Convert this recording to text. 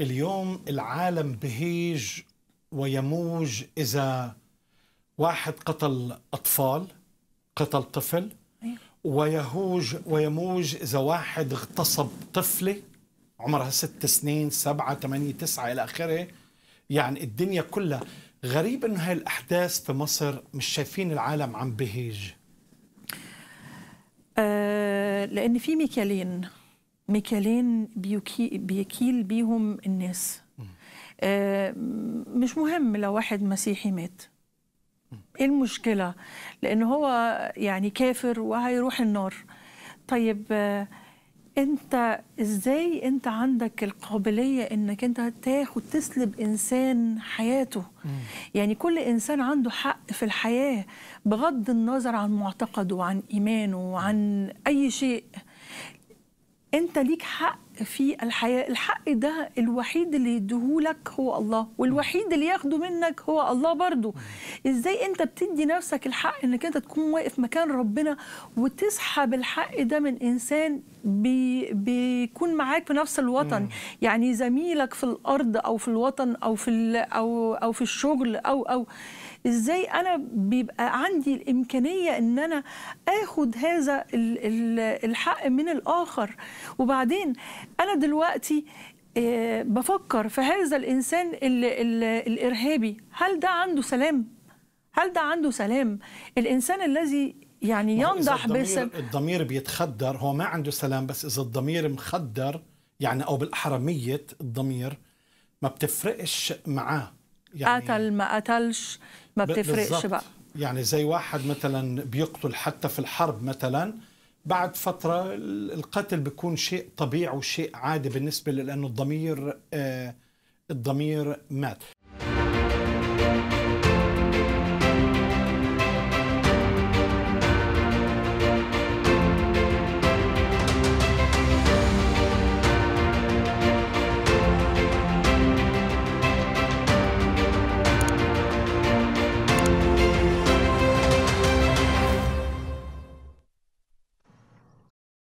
اليوم العالم بهيج ويموج إذا واحد قتل أطفال قتل طفل ويهوج ويموج إذا واحد اغتصب طفلة عمرها ست سنين سبعة ثمانية تسعة إلى آخره يعني الدنيا كلها غريب انه هاي الاحداث في مصر مش شايفين العالم عم بهيج آه لان في ميكالين مكيالين بيكيل بيهم الناس آه، مش مهم لو واحد مسيحي مات ايه المشكلة لأن هو يعني كافر وهيروح النار طيب آه، انت ازاي انت عندك القابليه انك انت تاخد تسلب انسان حياته مم. يعني كل انسان عنده حق في الحياه بغض النظر عن معتقده وعن ايمانه وعن اي شيء انت ليك حق في الحياه الحق ده الوحيد اللي يديهولك هو الله والوحيد اللي ياخده منك هو الله برضو ازاي انت بتدي نفسك الحق انك انت تكون واقف مكان ربنا وتسحب الحق ده من انسان بي بيكون معاك في نفس الوطن مم. يعني زميلك في الارض او في الوطن او في او او في الشغل او او ازاي انا بيبقى عندي الامكانيه ان انا اخد هذا الحق من الاخر وبعدين انا دلوقتي آه، بفكر في هذا الانسان ال ال الارهابي هل ده عنده سلام هل ده عنده سلام الانسان الذي يعني ينضح باسم الضمير بيتخدر هو ما عنده سلام بس اذا الضمير مخدر يعني او بالاحرى ميت الضمير ما بتفرقش معاه يعني قتل ما قتلش ما بتفرقش بقى يعني زي واحد مثلا بيقتل حتى في الحرب مثلا بعد فترة القتل بيكون شيء طبيعي وشيء عادي بالنسبة لأنه الضمير آه الضمير مات